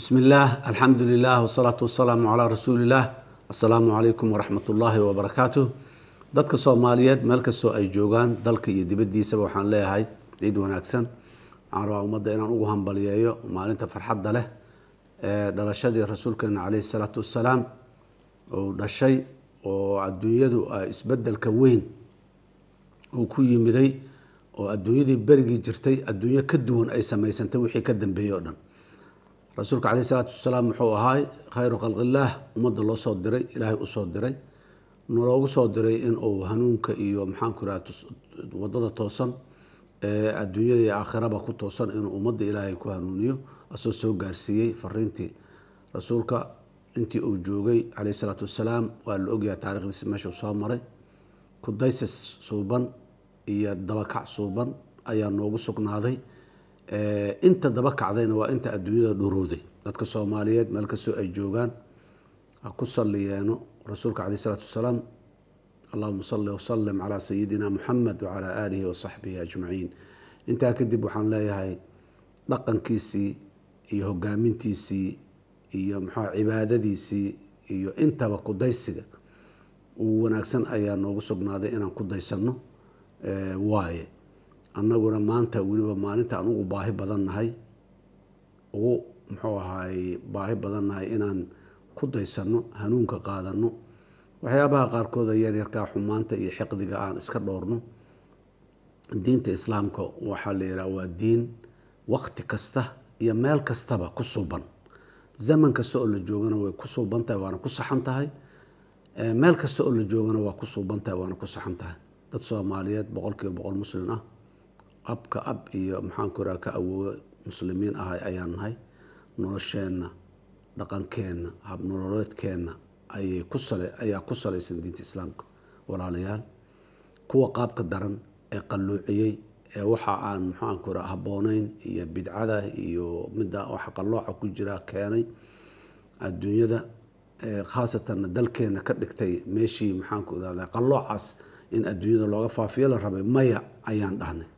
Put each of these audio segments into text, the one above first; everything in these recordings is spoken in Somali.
بسم الله الحمد لله والصلاة والسلام على رسول الله السلام عليكم ورحمة الله وبركاته dadka soomaaliyeed meel kastoo ay joogaan dalka iyo dibadiisaba waxaan leeyahay ciid wanaagsan waxaan rabaa ummadda inaan ugu hambalyeeyo maalinta farxadda leh ee dhalashadii rasuulkeena caleyhi salaatu wasalaam uu dhashay oo adduunyadu isbedelka weyn uu ku yimiday oo adduunyadii berigii jirtay adduunyo ka duwan ay samaysantay wixii ka dambeeyey o dhan rasuulka caleyh isalaatu wasalaam wuxuu ahaay khayru khalqillaah ummadda loo soo diray ilaahay usoo diray loogu soo diray in uu hanuunka iyo maxaanku iraha wadada toosan ee adduunyada iyo aakhiraba ku toosan inuu ummadda ilaahay ku hanuuniyo asoo soo gaarsiiyey fariintii rasuulka intii uu joogay caleyh salaatu wasalaam waa la ogyahay taarikhdiisi meeshuu soo maray kudaysis suuban iyo dabakac suuban ayaa noogu sugnaaday Eh, inta daba kacdayna waa inta adduunyada dhurooday dadka soomaaliyeed meel kastoo ay joogaan ha ku saliyeeno rasuulka caleyh isalaatu wasalaam allahuma salli wasalim calaa sayidina muxamed wacalaa aalihi wasaxbihi ajmaciin intaa kadib waxaan leeyahay dhaqankiisii iyo hogaamintiisii iyo maxaa cibaadadiisii iyo intaba kudaysiga uu wanaagsan ayaa noogu sugnaaday inaan ku daysanno eh, waaye annaguna maanta weliba maalinta ugu baahi badannahay ugu muxuu ahaay baahi badannahay inaan ku daysano hanuunka qaadano waxyaabaha qaarkooda yaryarkaa xumaanta iyo xiqdiga aan iska dhowrno diinta islaamka waxaa la yidhaha waa diin waqti kasta iyo meel kastaba ku suuban zaman kasta oo la joogana way ku suuban tahay waana ku saxan tahay meel kasta oo la joogana waa ku suuban tahay waana ku saxan tahay dad soomaaliyeed boqolkiiba boqol muslim ah abka ab iyo maxaan ku raa ka awoowo muslimiin ah ayaan nahay nolosheenna dhaqankeenna habnololeedkeenna ayaa ku salaysan diinta islaamka walaalayaal kuwa qaabka daran ee qalluuciyey ee waxa aan maxaan ku raa habbooneyn iyo bidcada iyo midda waxa qallooca ku jira keenay adduunyada khaasatanna dalkeenna ka dhigtay meeshii maxaan ku irahdaa qalloocaas in adduunyada looga faafiyo la rabay maya ayaan dhahnay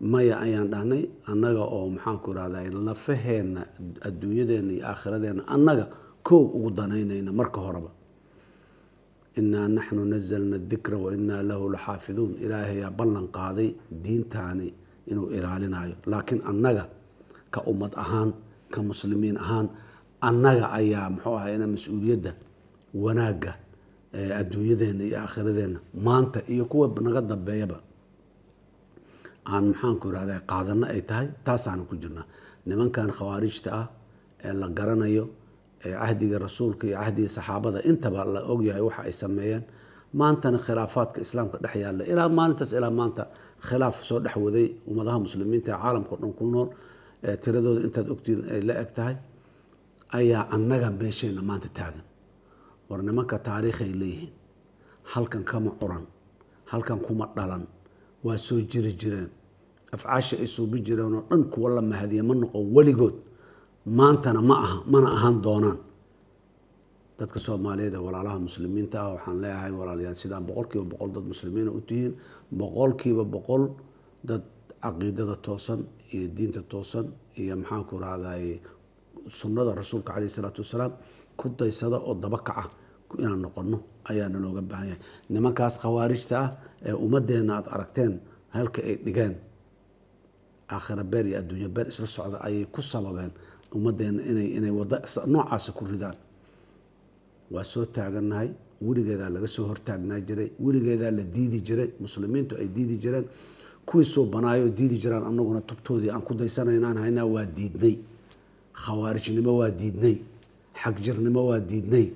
maya ayaan dhahnay annaga oo maxaanku irahda lafaheenna adduunyadeenna iyo aakhiradeenna annaga kow ugu danaynayna marka horeba inaa naxnu nazalna dikra wa lahu laxaafiduun ilaahayaa ballan qaaday diintaani inuu ilaalinayo laakiin annaga ka ummad ahaan ka muslimiin ahaan annaga ayaa muxuu ahay ina mas-uuliyadda wanaagga eh, adduunyadeenna iyo aakhiradeena maanta iyo kuwa naga dambeeyaba aan maxaanku irahda qaadano ay tahay taasaanu ku jirnaa nimankan khawaarijta ah ee la garanayo ee cahdiga rasuulka iyo cahdiga saxaabada intaba la ogyahay waxa ay sameeyeen maantana khilaafaadka islaamka dhex yaalla ilaa maalintaas ilaa maanta khilaaf soo dhex waday ummadaha muslimiinta ee caalamkao dhan ku nool ee tiradooda intaad ogtihin ay la eg tahay ayaa annaga meesheenna maanta taagan war nimanka taariikhay leeyihiin halkan kama curan halkan kuma dhalan waa soo jiri jireen afcaasha ay suubi jiraanoo dhan kuwa la mahadiya ma noqo weligood maantana ma aha mana ahaan doonaan dadka soomaaliyeed ee walaalaha muslimiinta ah waxaan leeyahay walaalayaal sidaan boqolkiiba boqol dad muslimiina u tihiin boqolkiiba boqol dad caqiidada toosan iyo diinta toosan iyo maxaan ku rahdaye sunnada rasuulka caleyh isalaatu wasalaam ku daysada oo daba kaca inaan noqono ayaa nalooga baahan yahay nimankaas khawaarijta ah ee ummadeena aada aragteen halka ay dhigeen aakhira beer iyo adduunyo beer isla socda ayay ku sababeen ummadeena ina inay wado noocaasi ku ridaan waa soo taagannahay weligeedaa laga soo hortaagnaa jiray weligeedaa la diidi jiray muslimiintu ay diidi jireen kuwii suubanaayo diidi jiraan anaguna tubtoodii aan ku daysananaan haynaa waa diidnay khawaarijnimo waa diidnay xagjirnimo waa diidnay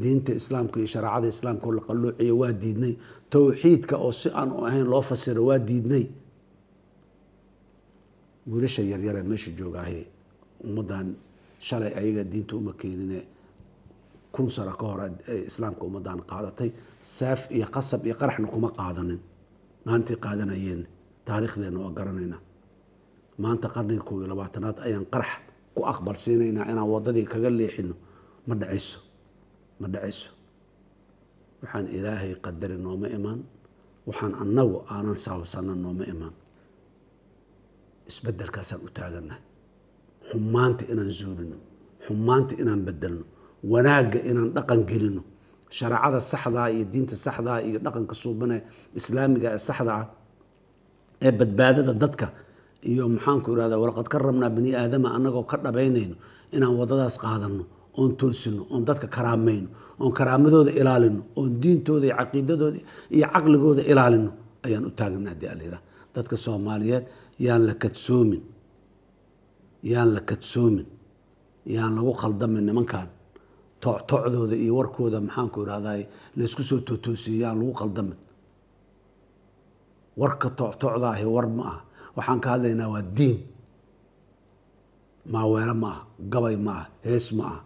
diinta islaamka iyo shareecada islaamka oo la qalluuciyo waa diidnay towxiidka oo si aan u ahayn loo fasiro waa diidnay wiilasha yaryaree meesha joogaahi ummaddan shalay ayaga diinta uma keenine kun sano ka hor islaamka ummaddan qaadatay saaf iyo qasab iyo qaraxna kuma qaadanin maantay qaadanayeen taariikhdeena waa garanayna maanta qarnigii koob iyo labaatanaad ayaan qarax ku aqbalsiinaynaa inaan waddadii kaga leexino ma dhacayso ma dhacayso waxaan ilaahay qadari nooma imaan waxaan annagu aanan saawsanna nooma imaan isbedelkaasaan u taagannahay xumaanta inaan zuulino xumaanta inaan bedelno wanaagga inaan dhaqan gelino shareecada saxdaa ah iyo diinta saxdaa ah iyo dhaqanka suubane islaamiga ee saxda ah ee badbaadada dadka iyo maxaanku irahda walaqad rabnaa bani aadama annagoo ka dhabaynayno inaan wadadaas qaadanno oon toosino oon dadka karaamayno oon karaamadooda ilaalino oon diintooda iyo caqiidadooda iyo caqligooda ilaalino ayaan u taagana haddii alira dadka soomaaliyeed yaan la kadsoomin yaan la kadsoomin yaan lagu khaldamin nimankan tooctoocdooda iyo warkooda maxaanku irahday laysku soo tootoosiye yaan lagu khaldamin warka tooctoocda ahi war ma ah waxaan ka hadlaynaa waa diin maaweelo ma aha gabay ma aha hees ma ah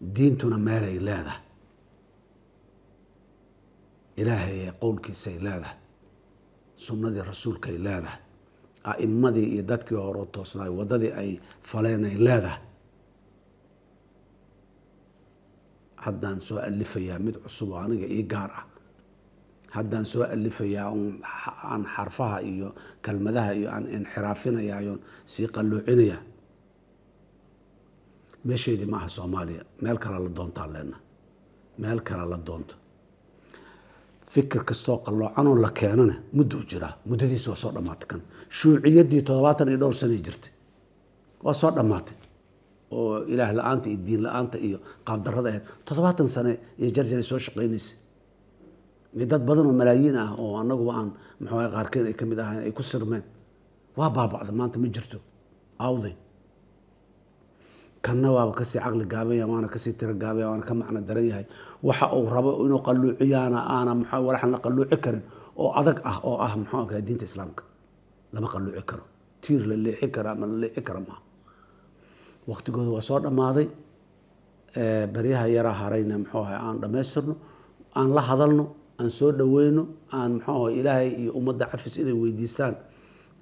diintuna meelay leedahay ilaahay qowlkiisay leedahay sunnadii rasuulkay leedahay aimadii iyo dadkii hore toosnaay waddadii ay faleenay leedahay haddaan soo alifayaa mid cusub oo aniga ii gaar ah haddaan soo alifayaa aan xarfaha iyo kelmadaha iyo aan inxiraafinayaayoon sii qalluucinayaa meesheedii maaha soomaaliya meel kale la doontaan leena meel kale la doonto fikir kastoo qalloocanoo la keenana mudduu jiraa muddadiisa waa soo dhammaatay kan shuuciyaddii toddobaatan iyo dhowr sana jirtay waa soo dhammaatay oo ilaah la-aanta iyo diin la-aanta iyo qaabdarada ahayd toddobaatan sane iyo jarjaray soo shaqaynaysay dad badan oo malaayiin ah oo anaguba aan muxuu qaarkeed ay ka mid ahayn ay ku sirmeen waa baabacda maanta ma jirto awday kanna waaba kasii caqli gaabanya waana kasii tiro gaabaya waana ka macno daran yahay waxa uu rabo inuu qalluuciyaana aana maxaa ah walaxan la qalluuci karin oo adag ah oo ah muxuu ah kaha diinta islaamka lama qalluuci karo tiir la leexi kara ama la leexi kara maaha waqtigooda waa soo dhammaaday baryaha yaraa harayna muxuu ahay aan dhammaystirno aan la hadalno aan soo dhaweyno aan muxuu ilaahay iyo ummadda cafis inay weydiistaan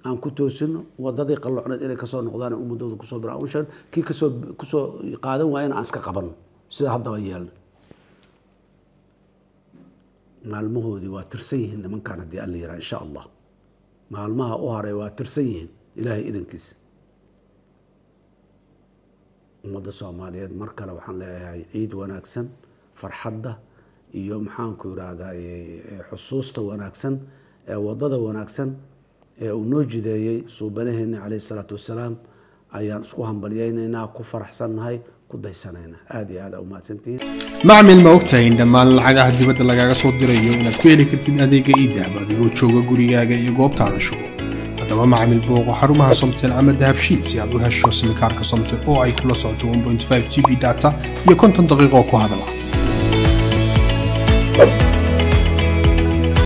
aan ku toosino wadadii qalloocneed inay kasoo noqdaan ummadooda kusoo biraawshan kii kasoo kusoo qaadan waayana aan iska qabano sida haddaba yeelna maalmahoodii waa tirsan yihiin nimankaan haddii alla yiraa insha allah maalmaha u haray waa tirsan yihiin ilaahay idankiisa ummadda soomaaliyeed mar kale waxaan leeyahay ciid wanaagsan farxadda iyo maxaanku irahdaa xusuusta wanaagsan ee wadada wanaagsan ee uu noo jideeyey suubanaheeni caleyh salaatu wasalaam ayaan isku hambalyaynaynaa ku faraxsannahay ku daysanayna aad iyo aad aa umahadsantihiin macmil ma ogtahay in dhammaan lacagaha dibadda lagaaga soo dirayo inaad ku heli kartid adeega idahab adigoo jooga gurigaaga iyo goobtaada shugo haddaba macmil booqo xarumaha somtel ama dahabshiid si aad u hesho simikaarka somtel oo ay kula socoto g b data iyo konton daqiiqoo ku hadala